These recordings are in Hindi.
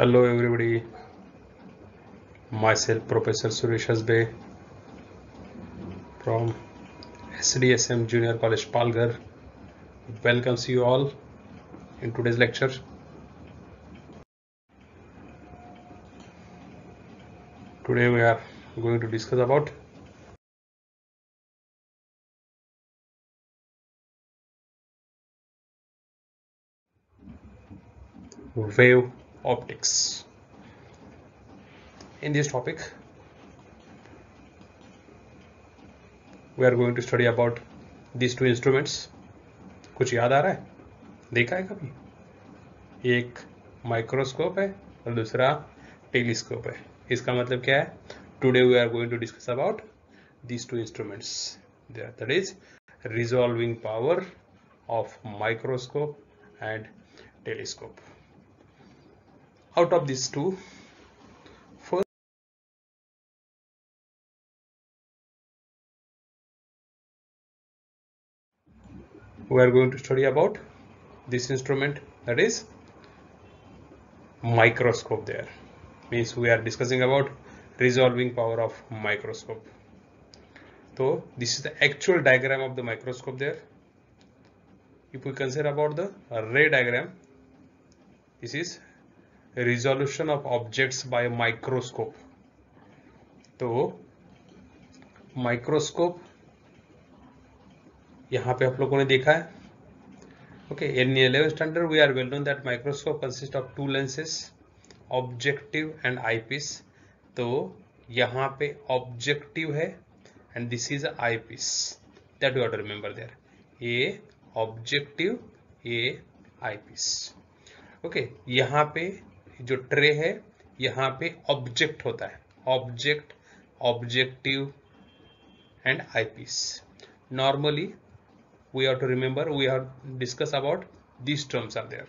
hello everybody myself professor suresh hasbe from sdsm junior college Palgar. welcomes you all in today's lecture today we are going to discuss about wave optics in this topic we are going to study about these two instruments kuch yaad aa raha hai dekha hai kabhi ek microscope hai aur dusra telescope hai iska matlab kya hai today we are going to discuss about these two instruments there that is resolving power of microscope and telescope out of these two first we are going to study about this instrument that is microscope there means we are discussing about resolving power of microscope so this is the actual diagram of the microscope there if we consider about the ray diagram this is resolution of object by microscope तो माइक्रोस्कोप यहां पे आप लोगों ने देखा है okay in eleven standard we are well known that microscope consist of two lenses objective and eyepiece तो यहां पे ऑब्जेक्टिव है and this is eyepiece that you are remember there a objective a eyepiece okay यहां पे जो ट्रे है यहाँ पे ऑब्जेक्ट होता है object objective and eyepiece normally we are to remember we have discuss about this terms are there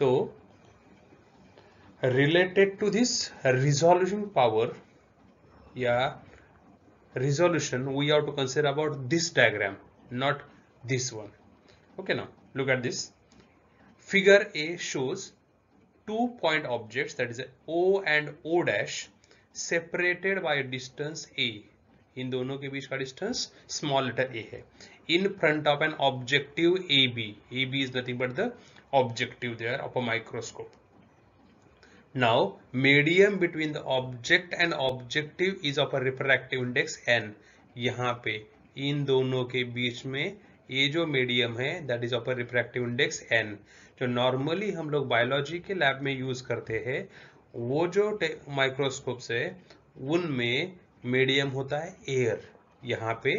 तो related to this resolution power या resolution we have to consider about this diagram not this one okay ना look at this figure A shows two point objects that is O and O dash separated by distance A. इन दोनों के बीच का डिस्टेंस स्मॉल लेटर ए है in front of an objective A B A B is nothing but the objective there of a microscope now medium between the object and objective is of a refractive index N यहाँ पे इन दोनों के बीच में ये जो मीडियम है that is of a refractive index n जो नॉर्मली हम लोग बायोलॉजी के लैब में यूज़ करते हैं वो जो माइक्रोस्कोप है उनमें मीडियम होता है एयर यहाँ पे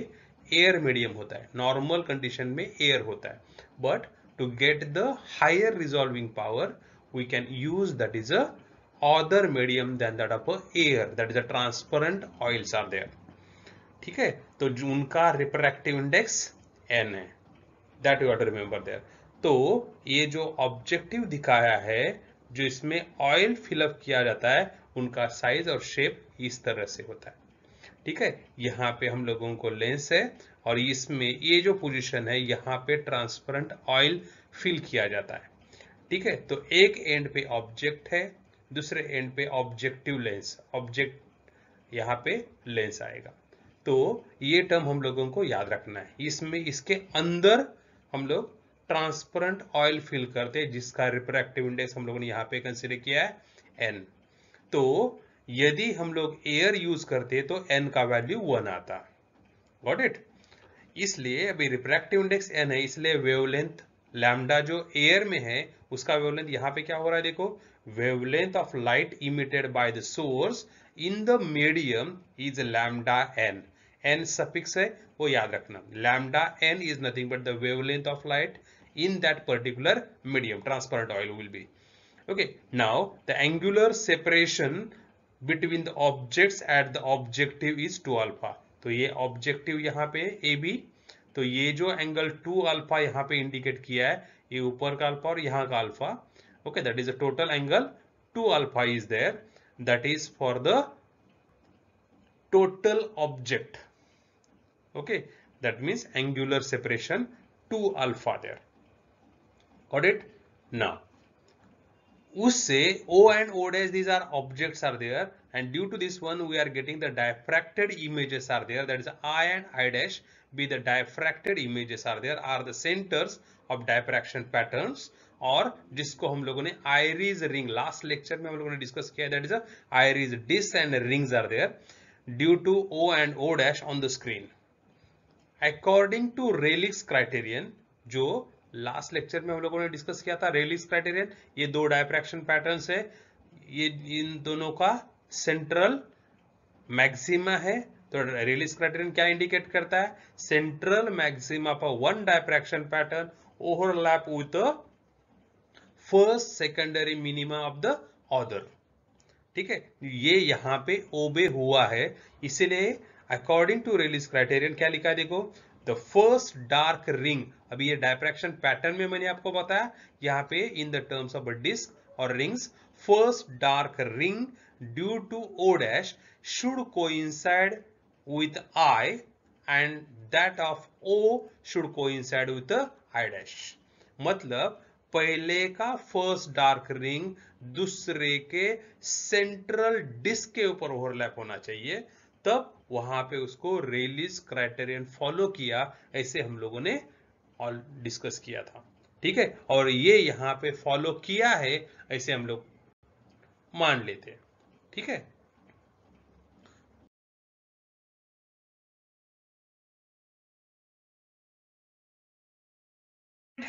एयर मीडियम होता है नॉर्मल कंडीशन में एयर होता है but to get the higher resolving power we can use that is other medium then that of air that is a is oils are there ठीक है तो उनका रिप्रोडक्टिव इंडेक्स एन है that you are to remember there तो ये जो ऑब्जेक्टिव दिखाया है जो इसमें ऑयल फिलअप किया जाता है उनका साइज और शेप इस तरह से होता है ठीक है यहाँ पे हम लोगों को लेंस है और इसमें ये जो पोजीशन है यहाँ पे ट्रांसपेरेंट ऑयल फिल किया जाता है ठीक है तो एक एंड पे ऑब्जेक्ट है दूसरे एंड पे ऑब्जेक्टिव लेंस ऑब्जेक्ट यहाँ पे लेंस आएगा तो ये टर्म हम लोगों को याद रखना है इसमें इसके अंदर हम लोग ट्रांसपरेंट ऑयल फिल करते हैं जिसका रिप्रेक्टिव इंडेक्स हम लोगों ने यहाँ पे कंसिडर किया है एन तो यदि हम लोग एयर यूज करते तो एन का वैल्यू वन आता गॉट इट इसलिए अभी रिप्रेक्टिव इंडेक्स एन है इसलिए वेवलेंथ लैमडा जो एयर में है उसका वेवलेंथ यहाँ पे क्या हो रहा है देखो wavelength of light emitted by the source in the medium is lambda n n suffix है वो याद रखना lambda n is nothing but the wavelength of light in that particular medium transparent oil will be okay now the angular separation between the objects at the objective is 2 alpha to ye objective yahan pe ab to ye jo angle 2 alpha yahan pe indicate kiya hai ye upar ka alpha aur yahan ka alpha okay that is a total angle 2 alpha is there that is for the total object okay that means angular separation 2 alpha there audit now उससे O and O dash these are objects are there and due to this one we are getting the diffracted images are there that is I and I dash be the diffracted images are there are the centers of diffraction patterns और जिसको हम लोगों ने आयरीज रिंग लास्ट लेक्चर में हम लोगों ने डिस्कस किया that is a Airy's disc and rings are there due to O and O dash on the screen according to Rayleigh's criterion जो लास्ट लेक्चर में हम लोगों ने डिस्कस किया था रेलिस क्राइटेरियन ये दो डायफ्रैक्शन पैटर्न है ये इन दोनों का सेंट्रल मैक्सिमा है तो रेलिस क्राइटेरियन क्या इंडिकेट करता है सेंट्रल मैक्सिमा पर one diffraction pattern overlap with first secondary minima of the order ठीक है ये यहां पे ओबे हुआ है इसीलिए अकॉर्डिंग टू रिलीज क्राइटेरियन क्या लिखा है देखो द फर्स्ट डार्क रिंग अभी ये डायप्रेक्शन पैटर्न में मैंने आपको बताया यहां पे in the terms of disc और rings first dark ring due to O dash should coincide with i and that of o should coincide with with I dash मतलब पहले का फर्स्ट डार्क रिंग दूसरे के सेंट्रल डिस्क के ऊपर ओवरलैप होना चाहिए तब वहां पे उसको रेलिस क्राइटेरियन फॉलो किया ऐसे हम लोगों ने ऑल डिस्कस किया था ठीक है और ये यहां पे फॉलो किया है ऐसे हम लोग मान लेते हैं ठीक है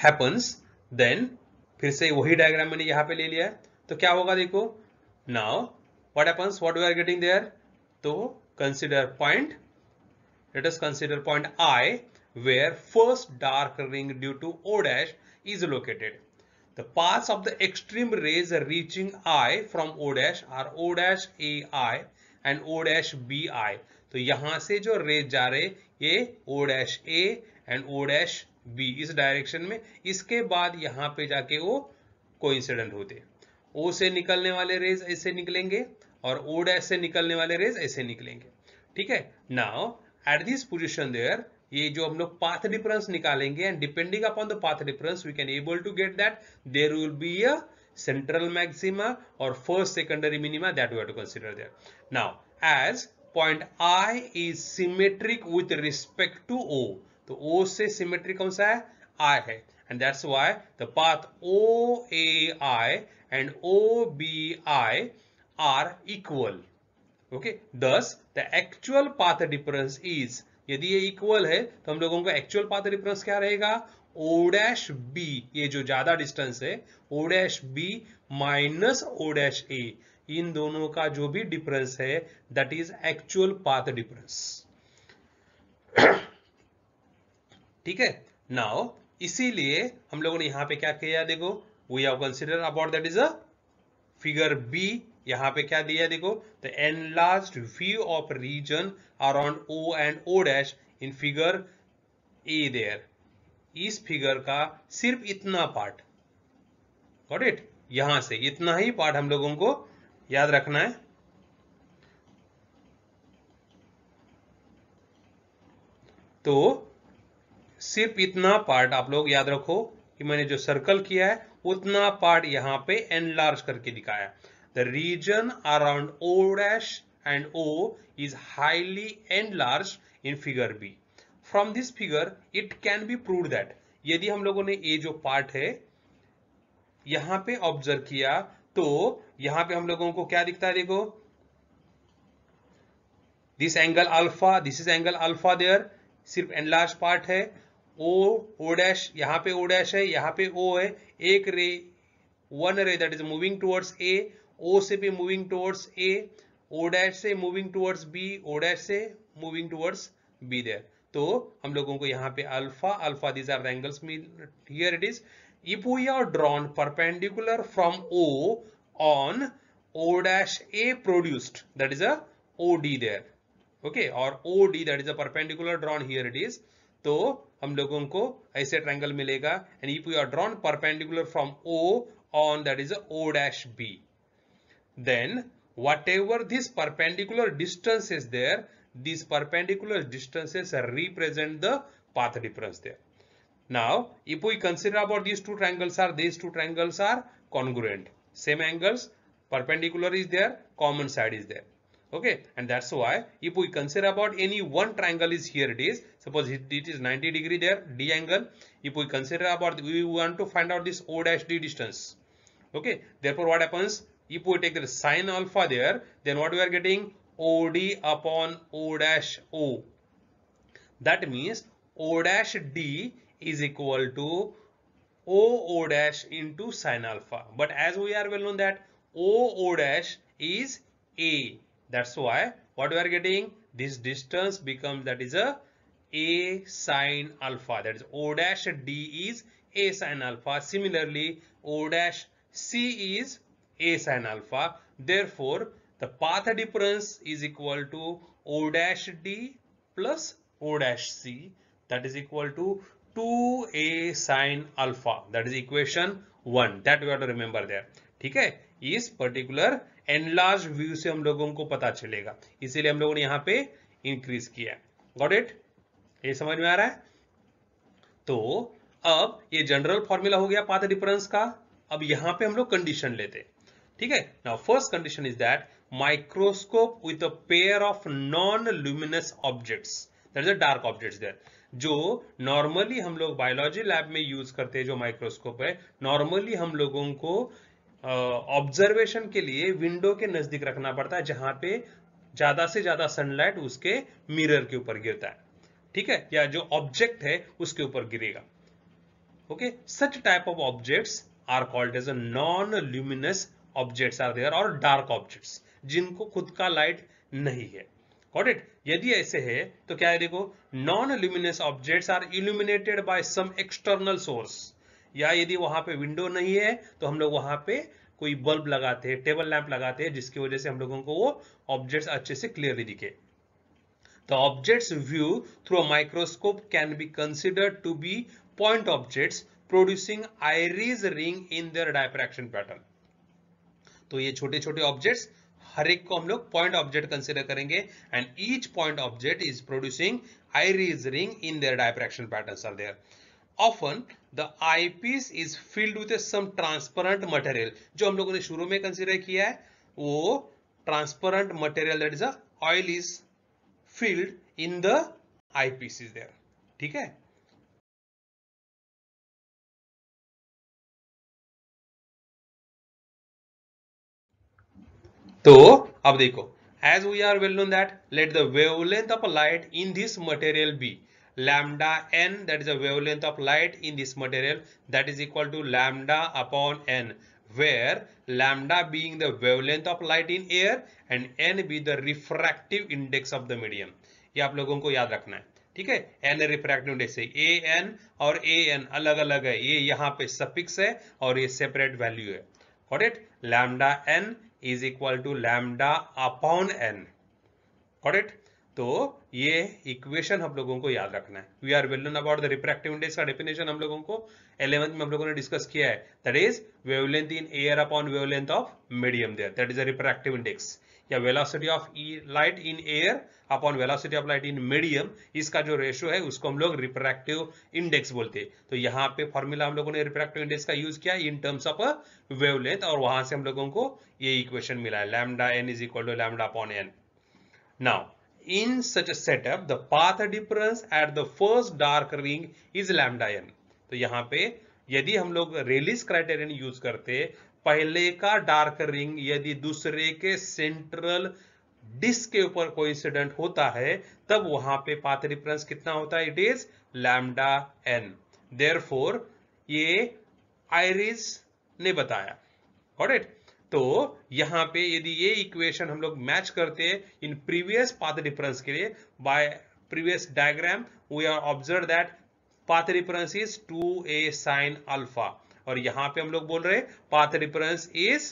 happens then फिर से वही डायग्राम मैंने यहां पे ले लिया है तो क्या होगा देखो now what happens what we are getting there तो Consider point, let us consider point I where first dark ring due to O dash is located. The paths of the extreme rays reaching I from O dash are O dash AI and O dash B I तो यहां से जो रेज जा रहे ये O dash A and O dash B इस डायरेक्शन में इसके बाद यहां पे जाके वो कोइंसिडेंट होते ओ से निकलने वाले रेज ऐसे निकलेंगे और ओड ऐसे निकलने वाले रेज ऐसे निकलेंगे ठीक है now at this position there ये जो हम लोग पाथ डिफरेंस निकालेंगे and depending upon the path difference we can able to get that there will be a central maxima और first secondary minima that we to consider there now as point I is symmetric with respect to O तो ओ से सिमेट्रिक कौन सा है आई है and that's why the path O A I and O B I are equal okay thus the actual path difference is यदि ये इक्वल है तो हम लोगों का एक्चुअल पाथ डिफरेंस क्या रहेगा ओ डैश बी ये जो ज्यादा डिस्टेंस है O dash B minus O dash A इन दोनों का जो भी डिफरेंस है that is actual path difference ठीक है नाउ इसीलिए हम लोगों ने यहां पे क्या किया देखो we have consider about that is a figure B यहाँ पे क्या दिया देखो the enlarge view of region around O and O dash in figure A there इस फिगर का सिर्फ इतना पार्ट गॉट इट यहां से इतना ही पार्ट हम लोगों को याद रखना है तो सिर्फ इतना पार्ट आप लोग याद रखो कि मैंने जो सर्कल किया है उतना पार्ट यहां पे एनलार्ज करके दिखाया The region around O dash and O is highly enlarged in figure B. From this figure, it can be proved that यदि हम लोगों ने ये जो पार्ट है यहां पे ऑब्जर्व किया तो यहां पे हम लोगों को क्या दिखता है देखो this angle alpha this is angle alpha there सिर्फ एनलार्ज पार्ट है ओ ओ डैश यहाँ पे ओ डैश है यहां पे ओ है एक ray one ray that is moving towards A O से भी moving towards A O dash से moving towards B O dash से मूविंग टुवर्ड्स बी देर तो हम लोगों को यहाँ पे alpha alpha these are angles here it is if we are drawn perpendicular from O on O dash A is a O D there okay और O D that is a perpendicular drawn here it is तो हम लोगों को ऐसे ट्रायंगल मिलेगा and if you are drawn perpendicular from O on that is a O dash then whatever this perpendicular distance is there, these perpendicular distances represent the path difference there. Now, if we consider about these two triangles are, these two triangles are congruent. Same angles, perpendicular is there, common side is there. Okay, and that's why if we consider about any one triangle is here it is, suppose it, it is 90 degree there, D angle. If we consider about, we want to find out this O dash D distance. Okay, therefore what happens? If we take the sine alpha there, then what we are getting? OD upon O dash O. That means O dash D is equal to O O dash into sine alpha. But as we are well known that O O dash is A. That's why what we are getting? This distance becomes that is a A sine alpha. That is O dash D is A sine alpha. Similarly, O dash C is a sin alpha. Therefore, the path difference is equal to O dash D plus O dash C that is equal to 2A sin alpha. That is equation 1 that we have to remember there. ठीक है इस पर्टिकुलर एनलार्ज व्यू से हम लोगों को पता चलेगा इसीलिए हम लोगों ने यहाँ पे इंक्रीज किया गॉट इट ये समझ में आ रहा है तो अब ये जनरल फॉर्मूला हो गया पाथ डिफरेंस का अब यहां पे हम लोग कंडीशन लेते हैं ठीक है now first condition is that microscope with a pair of non luminous objects that is dark objects there जो नॉर्मली हम लोग बायोलॉजी लैब में यूज करते हैं जो माइक्रोस्कोप है नॉर्मली हम लोगों को ऑब्जर्वेशन uh, के लिए विंडो के नजदीक रखना पड़ता है जहां पे ज्यादा से ज्यादा सनलाइट उसके मिरर के ऊपर गिरता है ठीक है या जो ऑब्जेक्ट है उसके ऊपर गिरेगा okay such type of objects are called as a non luminous objects are there और डार्क ऑब्जेक्ट्स जिनको खुद का लाइट नहीं है गॉट इट यदि ऐसे है तो क्या है देखो non luminous objects are illuminated by some external source या यदि वहां पे विंडो नहीं है तो हम लोग वहां पे कोई बल्ब लगाते हैं टेबल लैंप लगाते हैं जिसकी वजह से हम लोगों को वो ऑब्जेक्ट्स अच्छे से क्लियरली दिखे The objects view through a microscope can be considered to be point objects producing iris ring in their diffraction pattern. तो ये छोटे छोटे ऑब्जेक्ट्स हर एक को हम लोग पॉइंट ऑब्जेक्ट कंसिडर करेंगे and each point object is producing Airy's ring in their diffraction pattern are there Often the eyepiece is filled with some transparent material. जो हम लोगों ने शुरू में कंसिडर किया है वो transparent material that is oil is filled in the eyepiece is there ठीक है तो अब देखो as we are well known that let the wavelength of light in this material be lambda n that is the wavelength of light in this material that is equal to lambda upon n where lambda being the wavelength of light in air and n be the refractive index of the medium ये आप लोगों को याद रखना है ठीक है एन रिफ्रैक्टिव इंडेक्स है ए एन और ए एन अलग अलग है ये यहाँ पे सफिक्स है और ये सेपरेट वैल्यू है got it lambda n is equal to lambda upon n और इट तो ये इक्वेशन हम लोगों को याद रखना है we are well known about the refractive index का डेफिनेशन हम लोगों को इलेवेंथ में हम लोगों ने डिस्कस किया है that is wavelength in air upon wavelength of medium there that is a refractive index या velocity of light in air upon velocity of light in medium इसका जो रेशियो है उसको हम लोग रिप्रैक्टिव इंडेक्स बोलते हैं तो यहाँ पे फॉर्मूला हम लोगों ने रिप्रैक्टिव इंडेक्स का यूज किया इन टर्म्स ऑफ वेवलेंथ और वहां से हम लोगों को ये इक्वेशन मिला है lambda n is equal to lambda upon n now in such setup the path difference at the first dark ring is is n तो यहाँ पे यदि हम लोग रेलिस क्राइटेरियन यूज करते पहले का डार्क रिंग यदि दूसरे के सेंट्रल डिस्क के ऊपर इंसिडेंट होता है तब वहां पे पाथ रिफरेंस कितना होता है it is lambda n therefore ये आयरिस ने बताया इट तो यहां पे यदि ये इक्वेशन हम लोग मैच करते हैं इन प्रीवियस पाथ डिफरेंस के लिए by previous diagram we are observe that path difference is two A sine alpha और यहां पे हम लोग बोल रहे path reference is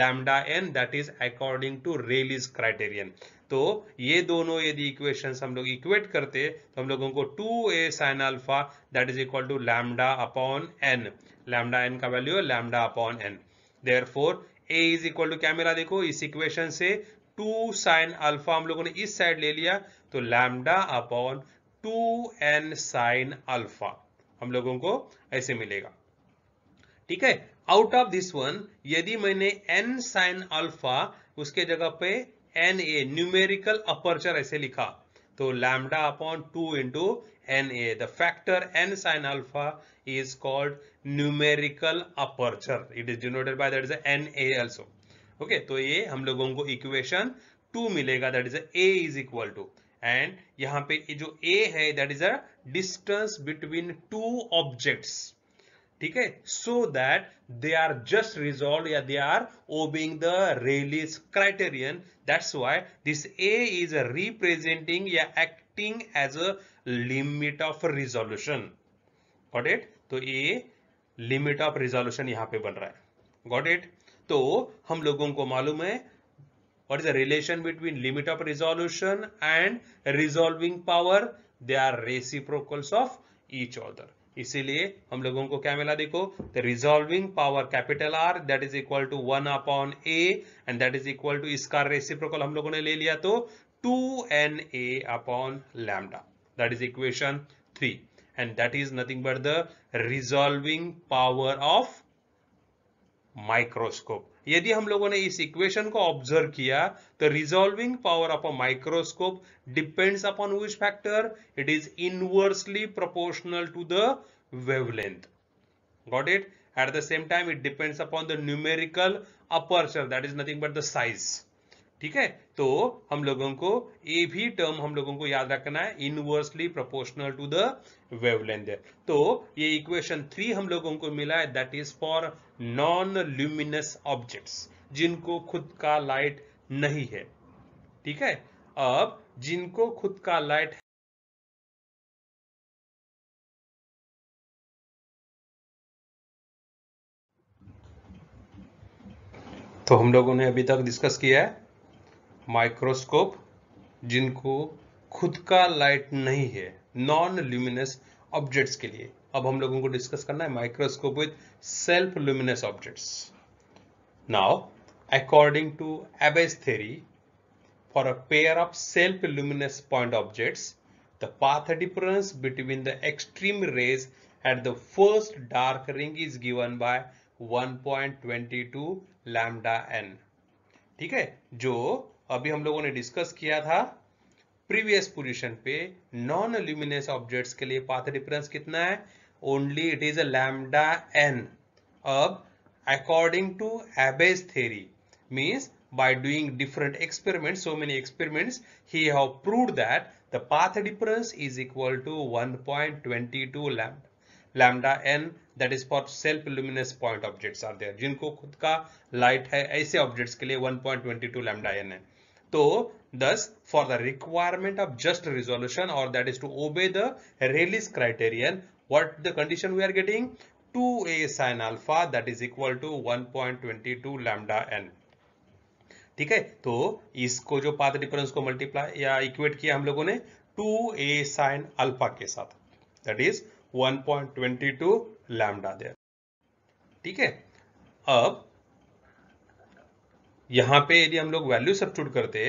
lambda n that is according to Rayleigh's criterion तो ये दोनों यदि इक्वेशन हम लोग इक्वेट करते तो हम लोगों को two A sine alpha that is equal to lambda upon n lambda n का वैल्यू है lambda upon n therefore A is equal to क्या देखो इस इक्वेशन से टू साइन अल्फा हम लोगों ने इस साइड ले लिया तो lambda upon two n sine alpha हम लोगों को ऐसे मिलेगा ठीक है आउट ऑफ दिस वन यदि मैंने एन साइन अल्फा उसके जगह पे एन ए न्यूमेरिकल अपर्चर ऐसे लिखा तो lambda upon two into n A the factor n sine alpha is called numerical aperture it is denoted by that is n A also okay तो ये हम लोगों को इक्वेशन टू मिलेगा that is A is equal to and यहां पे जो ए है that is a distance between two objects ठीक है so that they are just resolve या they are obeying the release criterion that's why this A is representing या acting as a limit of resolution got it तो ए लिमिट ऑफ रिजोल्यूशन यहां पे बन रहा है गॉट इट तो हम लोगों को मालूम है what is a relation between limit of resolution and resolving power they are reciprocals of each other इसीलिए हम लोगों को क्या मिला देखो the resolving power capital R that is equal to one upon A and that is equal to इसका रेसिप्रोकल हम लोगों ने ले लिया तो two n A upon lambda that is equation three and that is nothing but the resolving power of microscope यदि हम लोगों ने इस इक्वेशन को ऑब्जर्व किया तो resolving power of a microscope depends upon which factor it is inversely proportional to the wavelength got it at the same time it depends upon the numerical aperture that is nothing but the size ठीक है तो हम लोगों को ए भी टर्म हम लोगों को याद रखना है inversely proportional to the wavelength तो ये इक्वेशन थ्री हम लोगों को मिला है that is for non luminous objects जिनको खुद का लाइट नहीं है ठीक है अब जिनको खुद का लाइट तो हम लोगों ने अभी तक डिस्कस किया है माइक्रोस्कोप जिनको खुद का लाइट नहीं है नॉन ल्यूमिनस ऑब्जेक्ट्स के लिए अब हम लोगों को डिस्कस करना है microscope with self luminous objects now according to Abbe's theory for a pair of self luminous point objects the path difference between the extreme rays at the first dark ring is given by one point twenty two ठीक है जो अभी हम लोगों ने डिस्कस किया था प्रीवियस पोजीशन पे नॉन ल्यूमिनेस ऑब्जेक्ट्स के लिए पाथ डिफरेंस कितना है only it is a lambda n अब according to Abbe's theory means by doing different experiments so many experiments he have proved that the path difference is equal to 1.22 lambda lambda n that is for self luminous point objects are there जिनको खुद का light है ऐसे objects के लिए 1.22 lambda n है तो thus for the requirement of just resolution और that is to obey the Rayleigh's criterion what the condition we are getting to 2a sin alpha that one point twenty two lambda n ठीक है तो इसको जो पाथ डिफरेंस को मल्टीप्लाई या इक्वेट किया हम लोगों ने टू ए साइन अल्फा के साथ that is two lambda they ठीक है अब यहाँ पे यदि हम लोग वैल्यू सब्सिट्यूट करते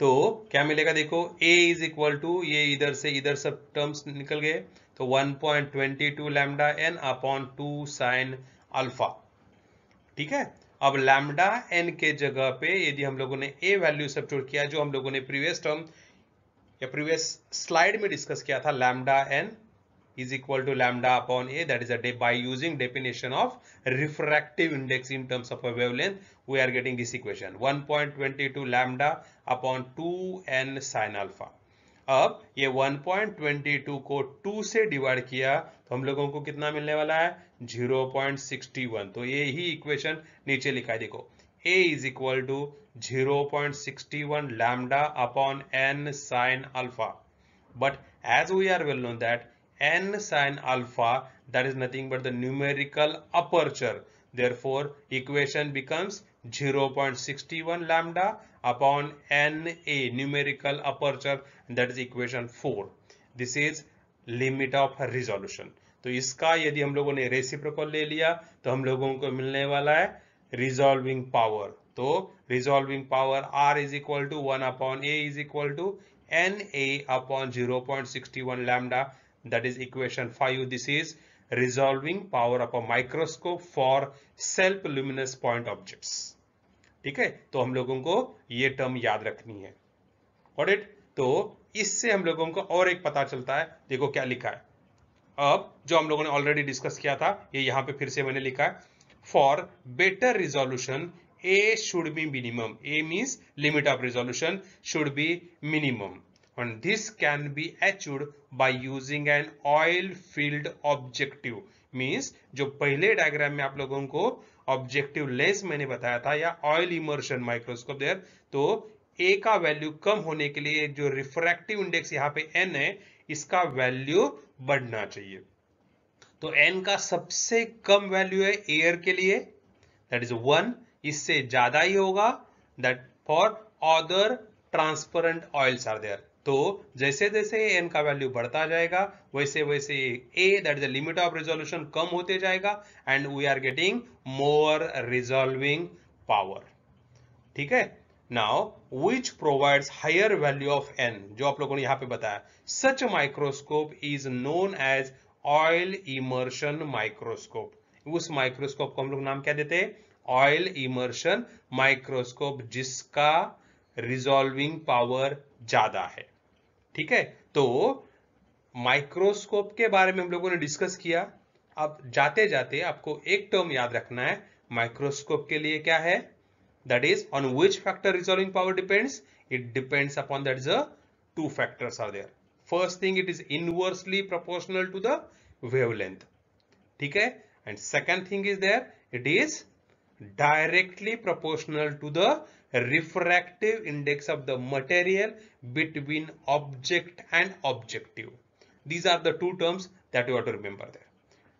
तो क्या मिलेगा देखो a इज इक्वल टू ये इधर से इधर सब टर्म्स निकल गए तो 1.22 point twenty two lambda n upon two sine alpha ठीक है अब लैमडा एन के जगह पे यदि हम लोगों ने a वैल्यू सब्सिट्यूट किया जो हम लोगों ने प्रीवियस टर्म या प्रीवियस स्लाइड में डिस्कस किया था lambda n is equal to lambda upon a that is a by using definition of refractive index in terms of a wavelength we are getting this equation 1.22 lambda upon 2n sin alpha अब ये 1.22 को 2 से डिवाइड किया तो हम लोगों को कितना मिलने वाला है 0.61 तो ये ही इक्वेशन नीचे लिखा है देखो a is equal to 0.61 lambda upon n sine alpha but as we are well known that n sin alpha that is nothing but the numerical aperture therefore equation becomes 0.61 lambda upon n a numerical aperture that is equation 4 this is limit of resolution तो इसका यदि हम लोगों ने रेसिप्रोकल ले लिया तो हम लोगों को मिलने वाला है रिजॉल्विंग पावर तो resolving power R is equal to one upon a is equal to n A upon zero point sixty one lambda that is equation 5 this is resolving power of a microscope for self luminous point objects ठीक है तो हम लोगों को ये टर्म याद रखनी है और इट तो इससे हम लोगों को और एक पता चलता है देखो क्या लिखा है अब जो हम लोगों ने ऑलरेडी डिस्कस किया था ये यहाँ पे फिर से मैंने लिखा है for better resolution a should be minimum a mean limit of resolution should be minimum and this can be achieved by using an oil field objective means जो पहले डायग्राम में आप लोगों को ऑब्जेक्टिव लेंस मैंने बताया था या ऑयल इमर्शन माइक्रोस्कोप देर तो ए का वैल्यू कम होने के लिए जो रिफ्रैक्टिव इंडेक्स यहाँ पे एन है इसका वैल्यू बढ़ना चाहिए तो एन का सबसे कम वैल्यू है एयर के लिए दैट इज वन इससे ज्यादा ही होगा that for other transparent oils are there तो जैसे जैसे एन का वैल्यू बढ़ता जाएगा वैसे वैसे a that is the limit of resolution कम होते जाएगा and we are getting more resolving power ठीक है now which provides higher value of n जो आप लोगों ने यहां पे बताया such microscope is known as oil immersion microscope उस माइक्रोस्कोप को हम लोग नाम क्या देते हैं ऑयल इमर्शन माइक्रोस्कोप जिसका रिजॉल्विंग पावर ज्यादा है ठीक है तो माइक्रोस्कोप के बारे में हम लोगों ने डिस्कस किया अब जाते जाते आपको एक टर्म याद रखना है माइक्रोस्कोप के लिए क्या है that is on which factor resolving power depends it depends upon that is two factors are there first thing it is inversely proportional to the wavelength ठीक है and second thing is there it is directly proportional to the refractive index of the material between object and objective. These are the two terms that you have to remember there.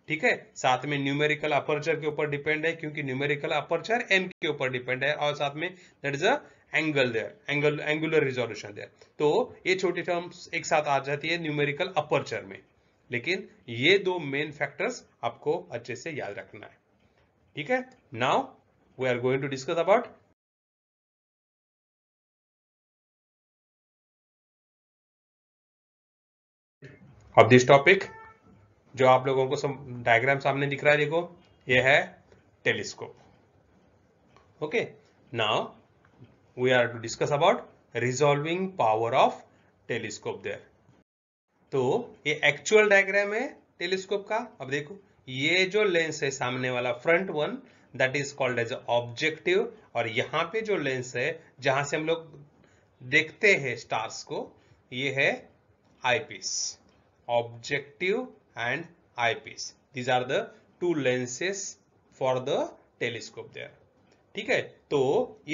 ठीक है साथ में न्यूमेरिकल अपर्चर के ऊपर डिपेंड है क्योंकि न्यूमेरिकल अपर्चर एम के ऊपर डिपेंड है और साथ में that is a angle there angle angular resolution there तो ये छोटी टर्म्स एक साथ आ जाती है न्यूमेरिकल अपर्चर में लेकिन ये दो मेन फैक्टर्स आपको अच्छे से याद रखना है ठीक है now we are going to discuss about अब दिस टॉपिक जो आप लोगों को डायग्राम सामने दिख रहा है देखो ये है telescope okay now we are to discuss about resolving power of telescope there तो ये एक्चुअल डायग्राम है टेलीस्कोप का अब देखो ये जो लेंस है सामने वाला front one that is called as objective और यहाँ पे जो लेंस है जहां से हम लोग देखते हैं स्टार्स को ये है eyepiece objective and eyepiece these are the two lenses for the telescope there ठीक है तो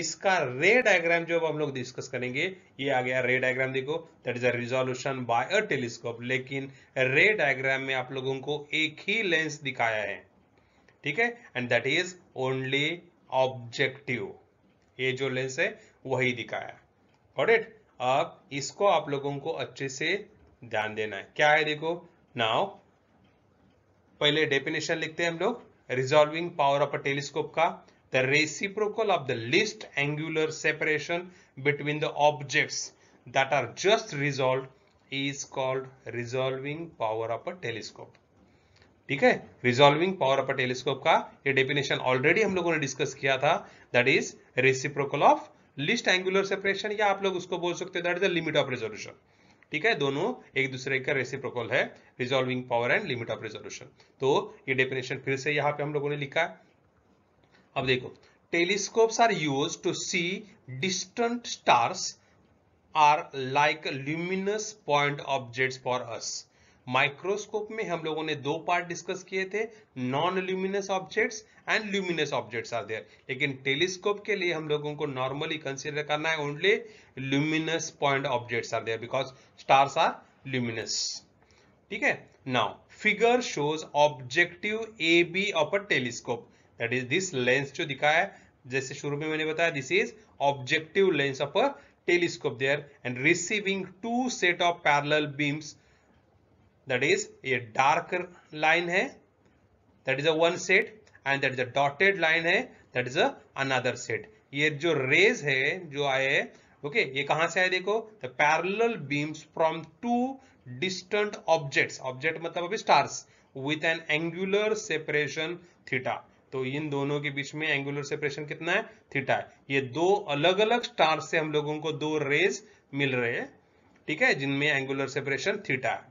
इसका रे डायग्राम जो हम लोग डिस्कस करेंगे ये आ गया रे डायग्राम देखो that is a resolution by a telescope लेकिन रे डायग्राम में आप लोगों को एक ही लेंस दिखाया है ठीक है and that is only objective ये जो लेंस है वही दिखाया इट अब इसको आप लोगों को अच्छे से ध्यान देना है क्या है देखो नाउ पहले डेफिनेशन लिखते हैं हम लोग resolving power of a telescope का the reciprocal of the least angular separation between the objects that are just resolved is called resolving power of a telescope. ठीक है resolving power of a telescope का ये डेफिनेशन ऑलरेडी हम लोगों ने डिस्कस किया था that is reciprocal of least angular separation या आप लोग उसको बोल सकते हो that is the limit of resolution ठीक है दोनों एक दूसरे का रेसिप्रोकल है resolving power and limit of resolution तो ये डेफिनेशन फिर से यहां पे हम लोगों ने लिखा है अब देखो telescopes are use to see distant stars are like luminous point object for us microscope में हम लोगों ने दो पार्ट डिस्कस किए थे non luminous objects and luminous objects are there लेकिन टेलीस्कोप के लिए हम लोगों को नॉर्मली कंसिडर करना है only luminous point objects are there because stars are luminous ठीक है now figure shows objective A B of a telescope that is this lens जो दिखा है जैसे शुरू में मैंने बताया this is objective lens of a telescope there and receiving two set of parallel beams that is ये डार्क लाइन है that is a one set and that is a dotted line है दैट इज अनादर सेट ये जो रेज है जो आए है ओके okay, ये कहां से आए देखो the parallel beams from two distant objects object मतलब अभी stars with an angular separation theta तो इन दोनों के बीच में एंगुलर सेपरेशन कितना है थीटा है ये दो अलग अलग स्टार से हम लोगों को दो रेज मिल रहे हैं ठीक है जिनमें एंगुलर सेपरेशन थीटा है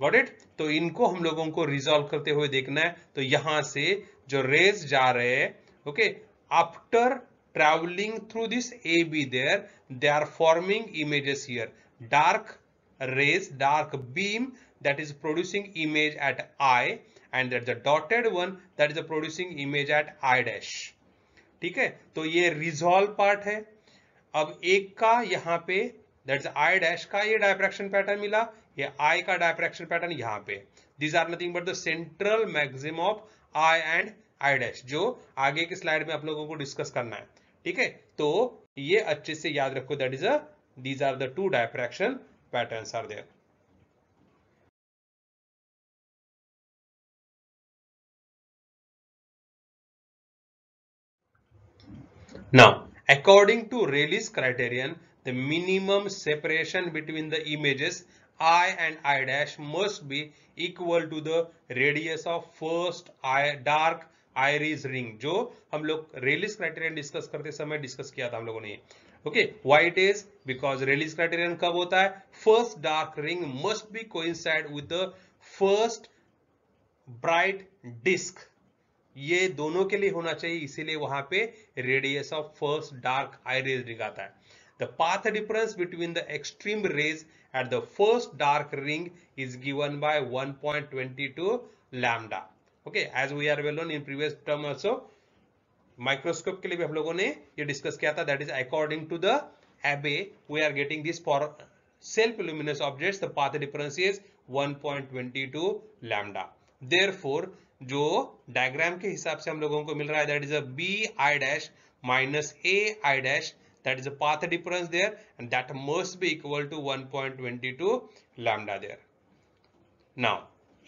गॉट इट तो इनको हम लोगों को रिजोल्व करते हुए देखना है तो यहां से जो रेज जा रहे हैं okay after travelling through this A B there they are forming images here dark rays dark beam that is producing image at I and that the dotted one that is a producing image at I dash ठीक है तो ये रिजॉल्व पार्ट है अब एक का यहां पे दैट्स आई डैश का ये डायप्रेक्शन पैटर्न मिला ये आई का डायप्रेक्शन पैटर्न यहां पे these are nothing but the central maxima of I and I dash जो आगे की स्लाइड में आप लोगों को डिस्कस करना है ठीक है तो ये अच्छे से याद रखो that is a these are the two diffraction pattern are there Now, according to Rayleigh's criterion, the minimum separation between the images I and I dash must be equal to the radius of first I, dark iris ring. जो हम लोग Rayleigh's criterion discuss करते समय discuss किया था हम लोगों ने. Okay, why it is? Because Rayleigh's criterion कब First dark ring must be coincide with the first bright disk. ये दोनों के लिए होना चाहिए इसीलिए वहां पे radius of first dark I rays दिखाता है the path difference between the extreme rays at the first dark ring is given by 1.22 lambda okay as we are well known in previous term also microscope के लिए भी हम लोगों ने ये डिस्कस किया था that is according to the Abbe we are getting this for self difference is one point twenty two 1.22 lambda therefore जो डायग्राम के हिसाब से हम लोगों को मिल रहा है that is A B I dash minus A I dash that is a path difference there and that must be equal to 1.22 point there now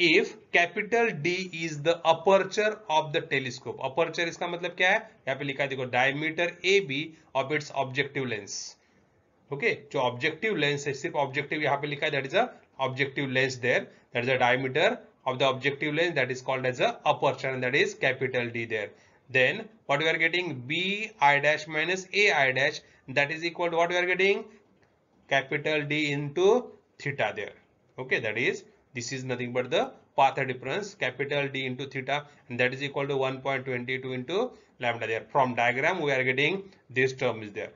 if capital D is the aperture of the telescope aperture इसका मतलब क्या है यहां पे लिखा देखो diameter A B of its objective lens okay जो ऑब्जेक्टिव लेंस है सिर्फ ऑब्जेक्टिव यहां पे लिखा है that is a objective lens there that is a diameter of the objective lens that is called as a upper channel that is capital D there. Then what we are getting B i dash minus A i dash that is equal to what we are getting capital D into theta there. Okay, that is this is nothing but the path difference capital D into theta and that is equal to 1.22 into lambda there. From diagram we are getting this term is there.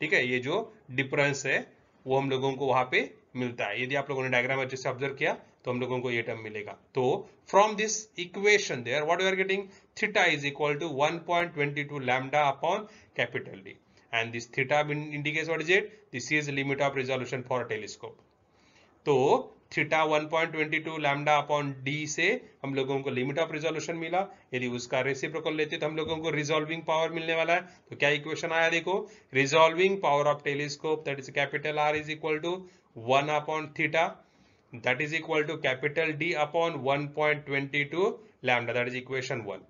ठीक है ये जो difference है वो हम लोगों को वहां पे मिलता है यदि आप लोगों ने डायग्राम अच्छे से ऑब्जर्व किया तो हम लोगों को ये टर्म मिलेगा तो from this equation there what you are getting theta is equal to 1.22 lambda upon capital D and this theta indicates what is it this is limit of resolution for telescope तो थीटा 1.22 लैम्डा अपॉन डी से हम लोगों को लिमिट ऑफ रिजोल्यूशन मिला यदि उसका रेसिप्रोकल लेते तो हम लोगों को रिजॉल्विंग पावर मिलने वाला है तो क्या इक्वेशन आया देखो resolving power of telescope that is capital R is equal to one upon theta that is equal to capital D upon 1.22 lambda. That is equation one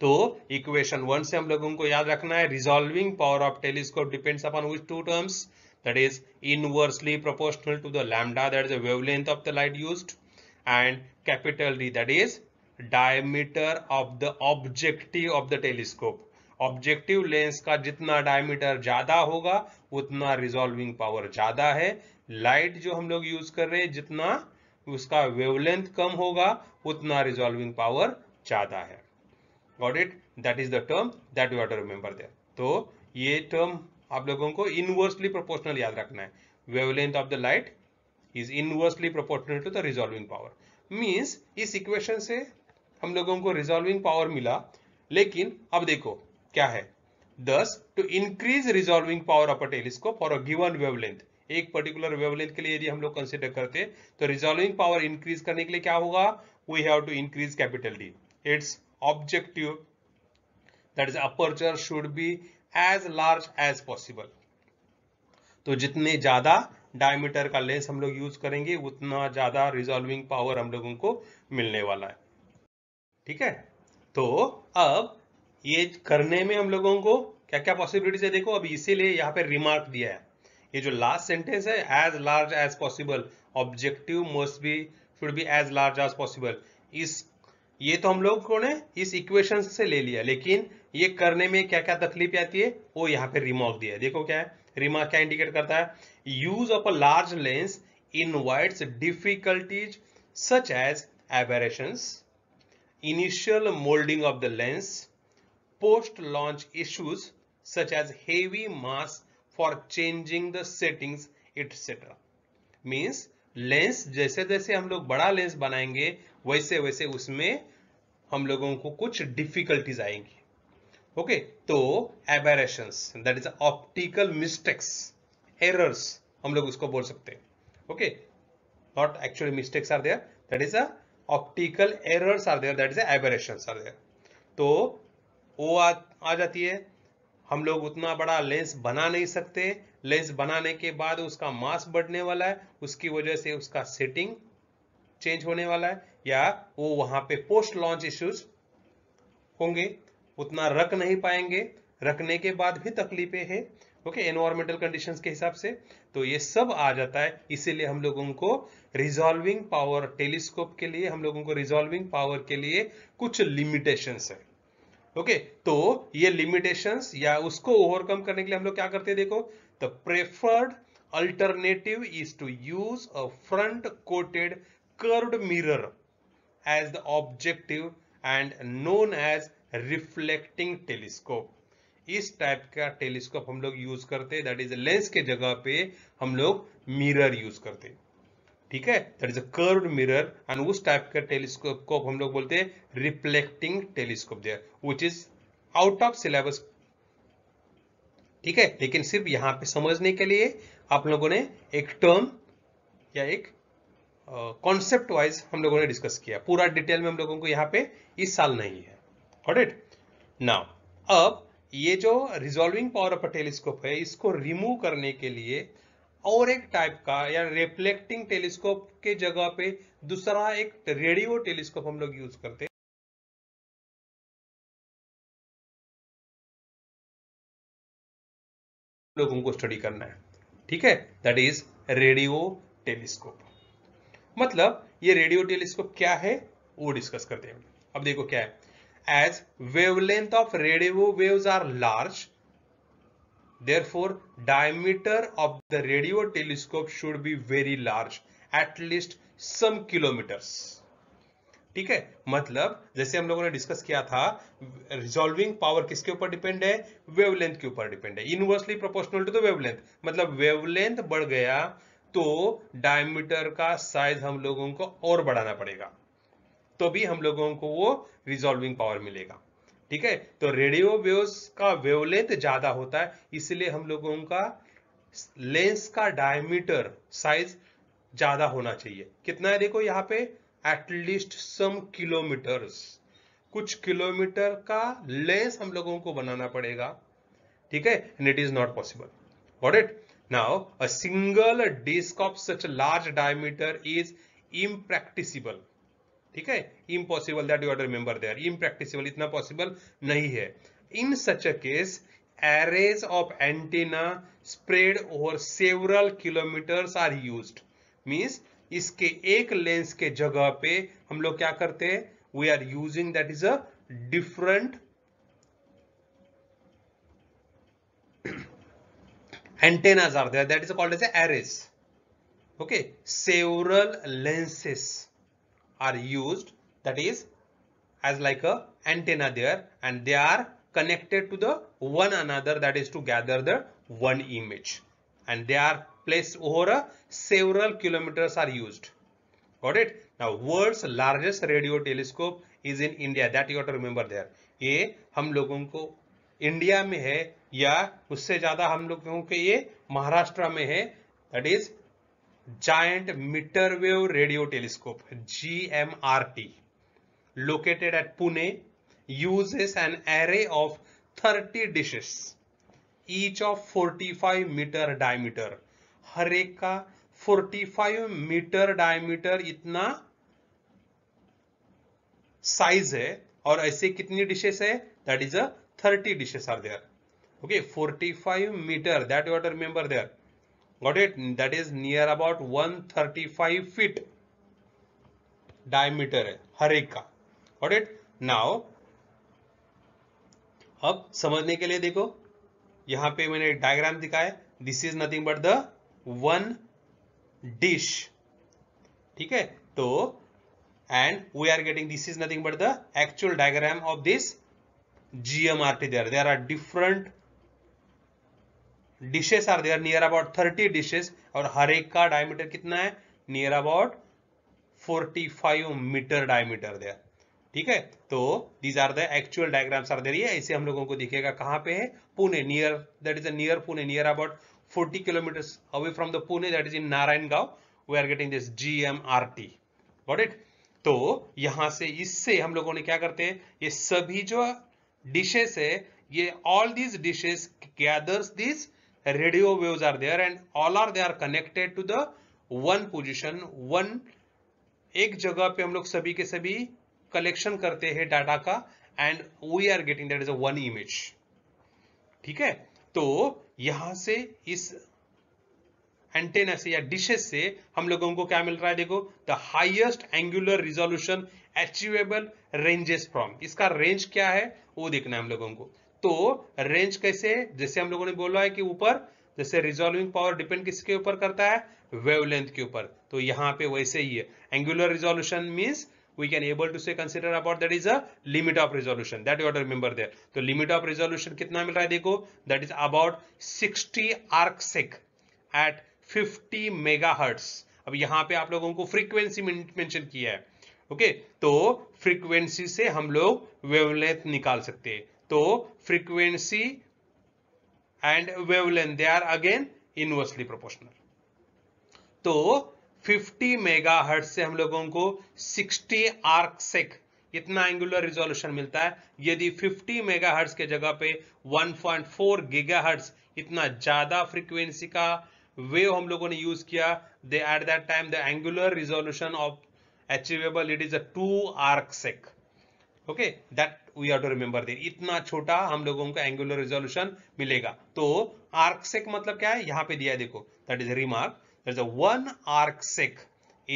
तो इक्वेशन वन से हम लोगों को याद रखना है resolving power of telescope depends upon which two terms that is inversely proportional to the lambda that is the wavelength of the light used and capital D that is diameter of the objective of the telescope objective lens का जितना डायमीटर ज्यादा होगा उतना रिजॉल्विंग पावर ज्यादा है लाइट जो हम लोग यूज कर रहे हैं जितना उसका वेवलेंथ कम होगा उतना रिजॉल्विंग पावर ज्यादा है got it that is the term that you are to remember there तो ये टर्म आप लोगों को इनवर्सली प्रोपोर्शनल याद रखना है wavelength of the light is inversely proportional to the resolving power means इस इक्वेशन से हम लोगों को रिजॉल्विंग पावर मिला लेकिन अब देखो क्या है thus to increase resolving power of a telescope for a given wavelength एक पर्टिकुलर वेवलेंथ के लिए यदि हम लोग कंसिडर करते तो रिजोल्विंग पावर इंक्रीज करने के लिए क्या होगा we have to increase capital D its objective that is aperture should be as large as possible तो जितने ज्यादा डायमीटर का लेंस हम लोग यूज करेंगे उतना ज्यादा रिजोल्विंग पावर हम लोगों को मिलने वाला है ठीक है तो अब ये करने में हम लोगों को क्या क्या पॉसिबिलिटीज है देखो अब इसीलिए यहाँ पे रिमार्क दिया है ये जो लास्ट सेंटेंस है as large as possible objective must be should be as large as possible इस ये तो हम लोग ने इस इक्वेशन से ले लिया लेकिन ये करने में क्या क्या तकलीफ आती है वो यहाँ पे रिमार्क दिया देखो क्या है रिमार्क क्या इंडिकेट करता है use of a large lens in invites difficulties such as aberrations, initial moulding of the lens post launch issues such as heavy mass for changing the setting etcetera means lens जैसे जैसे हम लोग बड़ा लेंस बनाएंगे वैसे वैसे उसमें हम लोगों को कुछ डिफिकल्टीज आएंगी ओके okay, तो aberrations that is optical mistakes errors हम लोग उसको बोल सकते हैं okay not actually mistakes are there that is a optical errors are there that is aberrations are there तो वो आ, आ जाती है हम लोग उतना बड़ा लेंस बना नहीं सकते लेंस बनाने के बाद उसका मास बढ़ने वाला है उसकी वजह से उसका सेटिंग चेंज होने वाला है या वो वहां पे पोस्ट लॉन्च इश्यूज होंगे उतना रख नहीं पाएंगे रखने के बाद भी तकलीफें है ओके एनवायरमेंटल कंडीशंस के हिसाब से तो ये सब आ जाता है इसीलिए हम लोगों को रिजॉल्विंग पावर टेलीस्कोप के लिए हम लोगों को रिजॉल्विंग पावर के लिए कुछ लिमिटेशंस है ओके तो ये लिमिटेशंस या उसको ओवरकम करने के लिए हम लोग क्या करते हैं देखो the preferred alternative is to use a front coated curved mirror as the objective and known as reflecting telescope इस टाइप का टेलीस्कोप हम लोग यूज करते हैं दैट इज लेंस के जगह पे हम लोग मिरर यूज करते हैं ठीक है that is a curve mirror and उस टाइप का टेलीस्कोप को हम लोग बोलते हैं reflecting telescope there which is out of syllabus ठीक है लेकिन सिर्फ यहां पे समझने के लिए आप लोगों ने एक टर्म या एक कॉन्सेप्ट uh, वाइज हम लोगों ने डिस्कस किया पूरा डिटेल में हम लोगों को यहाँ पे इस साल नहीं है ऑडिट नाउ अब ये जो resolving power of a telescope है इसको रिमूव करने के लिए और एक टाइप का या रिफ्लेक्टिंग टेलीस्कोप के जगह पे दूसरा एक रेडियो टेलीस्कोप हम लोग यूज करते हैं लोगों को स्टडी करना है ठीक है दैट इज रेडियो टेलीस्कोप मतलब ये रेडियो टेलीस्कोप क्या है वो डिस्कस करते हैं अब देखो क्या है as wavelength of radio waves are large Therefore, diameter of the radio telescope should be very large, at least some kilometers. ठीक है मतलब जैसे हम लोगों ने डिस्कस किया था रिजॉल्विंग पावर किसके ऊपर डिपेंड है वेवलेंथ के ऊपर डिपेंड है inversely proportional to the wavelength मतलब वेवलेंथ बढ़ गया तो डायमीटर का साइज हम लोगों को और बढ़ाना पड़ेगा तो भी हम लोगों को वो रिजॉल्विंग पावर मिलेगा ठीक है तो रेडियो वेव्स का वेवलेंथ ज्यादा होता है इसलिए हम लोगों का लेंस का डायमीटर साइज ज्यादा होना चाहिए कितना है देखो यहाँ पे एटलीस्ट सम किलोमीटर्स कुछ किलोमीटर का लेंस हम लोगों को बनाना पड़ेगा ठीक है and it is not possible what it now a single disc of such large diameter is impracticable ठीक है impossible that you are remember there impracticable इतना पॉसिबल नहीं है in such a case arrays of antenna spread over several kilometre are use means इसके एक लेंस के जगह पे हम लोग क्या करते हैं we are using that is a different antennas are there that is called as arrays okay several lenses are used that is as like a antenna there and they are connected to the one another that is to gather the one image and they are placed over a several kilometers are used got it now world's largest radio telescope is in india that you have to remember there ye hum logon ko india mein hai ya usse zyada hum logon ke ye maharashtra mein hai that is giant metre wave radio telescope G M R T located at Pune uses an array of thirty dishes each of forty five metre diameter हर एक का फोर्टी फाइव मीटर डायमीटर इतना साइज है और ऐसे कितनी डिशेस है that is a thirty dishes are there okay forty five metre that you are remember there got it that is near about 135 feet diameter है हर एक का got it now अब समझने के लिए देखो यहां पे मैंने डायग्राम दिखाया this is nothing but the one dish ठीक है तो and we are getting this is nothing but the actual diagram of this GMRT there. There are different dishes are there near about thirty dishes और हर एक का डायमीटर कितना है near about forty five metre diameter there ठीक है तो these are the actual diagrams are there ये ऐसे हम लोगों को दिखेगा कहां पे है Pune near that is a near Pune near about 40 Pune that is in Narayangaon we are getting this G M R T got it तो यहां से इससे हम लोगों ने क्या करते हैं ये सभी जो डिशेस है ये all these dishes gathers this radio waves are there and all are they are connected to the one position one एक जगह पे हम लोग सभी के सभी कलेक्शन करते हैं डाटा का and we are getting that is one image ठीक है तो यहां से इस एंटेना से या डिशेस से हम लोगों को क्या मिल रहा है देखो the highest angular resolution achievable ranges from इसका रेंज क्या है वो देखना है हम लोगों को तो रेंज कैसे जैसे हम लोगों ने बोला है कि ऊपर जैसे रिजोल्विंग पावर डिपेंड किसके ऊपर करता है वेवलेंथ के ऊपर तो यहाँ पे वैसे ही है angular resolution means we can able to say consider about that is a limit of resolution that you have to remember there तो limit of resolution कितना मिल रहा है देखो that is about 60 arc sec at 50 megahertz अब यहाँ पे आप लोगों को फ्रीक्वेंसी मेंशन किया है ओके okay? तो फ्रीक्वेंसी से हम लोग वेवलेंथ निकाल सकते हैं तो frequency and wavelength they are again inversely proportional तो 50 मेगाहर्ट्ज से हम लोगों को 60 आर्क सेक इतना एंगुलर रिजोल्यूशन मिलता है यदि 50 मेगाहर्ट्ज के जगह पे 1.4 गीगाहर्ट्ज इतना ज्यादा फ्रीक्वेंसी का वेव हम लोगों ने यूज किया they at that time the angular resolution of achievable it is a two arc sec okay that we are to remember दिन इतना छोटा हम लोगों को एंगुलर रिजोल्यूशन मिलेगा तो आर्कसेक मतलब क्या है यहां पे दिया है देखो that is remark is one arcsec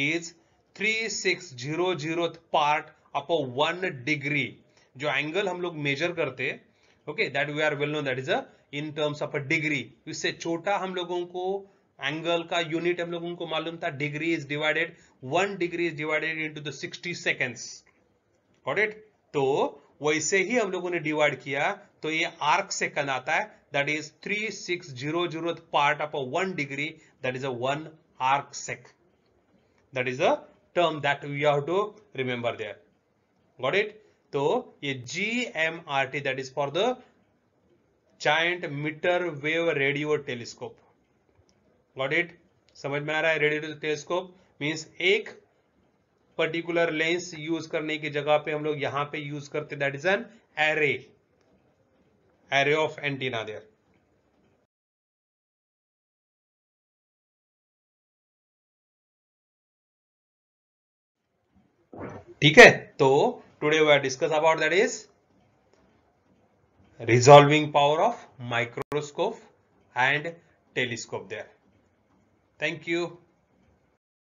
is three six zero zero part up one degree जो एंगल हम लोग मेजर करते okay that we are well know that is a in terms of a degree इससे छोटा हम लोगों को एंगल का यूनिट हम लोगों को मालूम था degree is divided one degree is divided into the 60 seconds got it तो वैसे ही हम लोगों ने डिवाइड किया तो ये आर्क सेकंड आता है that is three six zero zero part of a one degree that is a one arc sec that is a term that we have to remember there got it तो ये G M R T that is for the giant metre wave radio telescope got it समझ में आ रहा है रेडियो टेलीस्कोप मीन्स एक पर्टिकुलर लेंस यूज करने की जगह पे हम लोग यहां पे यूज करते that is an array array of antenna there ठीक है तो today we are discuss about that is resolving power of microscope and telescope there thank you